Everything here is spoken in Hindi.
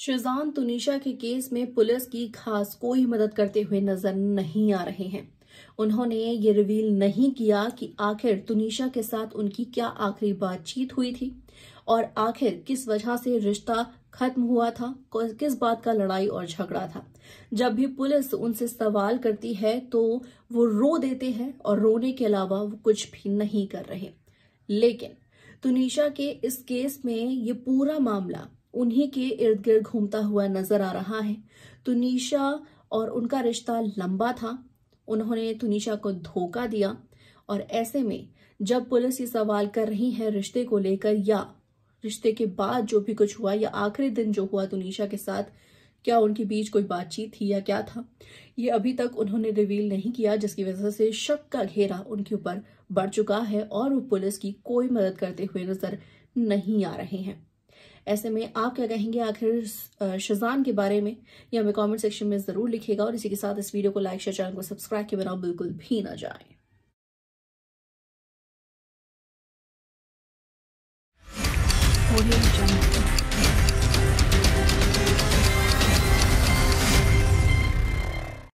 शेजान तुनिशा के केस में पुलिस की खास कोई मदद करते हुए नजर नहीं आ रहे हैं उन्होंने ये रिवील नहीं किया कि आखिर तुनिशा के साथ उनकी क्या आखिरी बातचीत हुई थी और आखिर किस वजह से रिश्ता खत्म हुआ था किस बात का लड़ाई और झगड़ा था जब भी पुलिस उनसे सवाल करती है तो वो रो देते हैं और रोने के अलावा वो कुछ भी नहीं कर रहे लेकिन तुनिशा के इस केस में ये पूरा मामला उन्हीं के इर्द गिर्द घूमता हुआ नजर आ रहा है तुनिशा और उनका रिश्ता लंबा था उन्होंने तुनिशा को धोखा दिया और ऐसे में जब पुलिस ये सवाल कर रही है रिश्ते को लेकर या रिश्ते के बाद जो भी कुछ हुआ या आखिरी दिन जो हुआ तुनिशा के साथ क्या उनके बीच कोई बातचीत थी या क्या था ये अभी तक उन्होंने रिवील नहीं किया जिसकी वजह से शक का घेरा उनके ऊपर बढ़ चुका है और वो पुलिस की कोई मदद करते हुए नजर नहीं आ रहे हैं ऐसे में आप क्या कहेंगे आखिर शजान के बारे में या हमें कमेंट सेक्शन में ज़रूर लिखेगा और इसी के साथ इस वीडियो को लाइक शेयर चैनल को सब्सक्राइब के बिना बिल्कुल भी ना जाए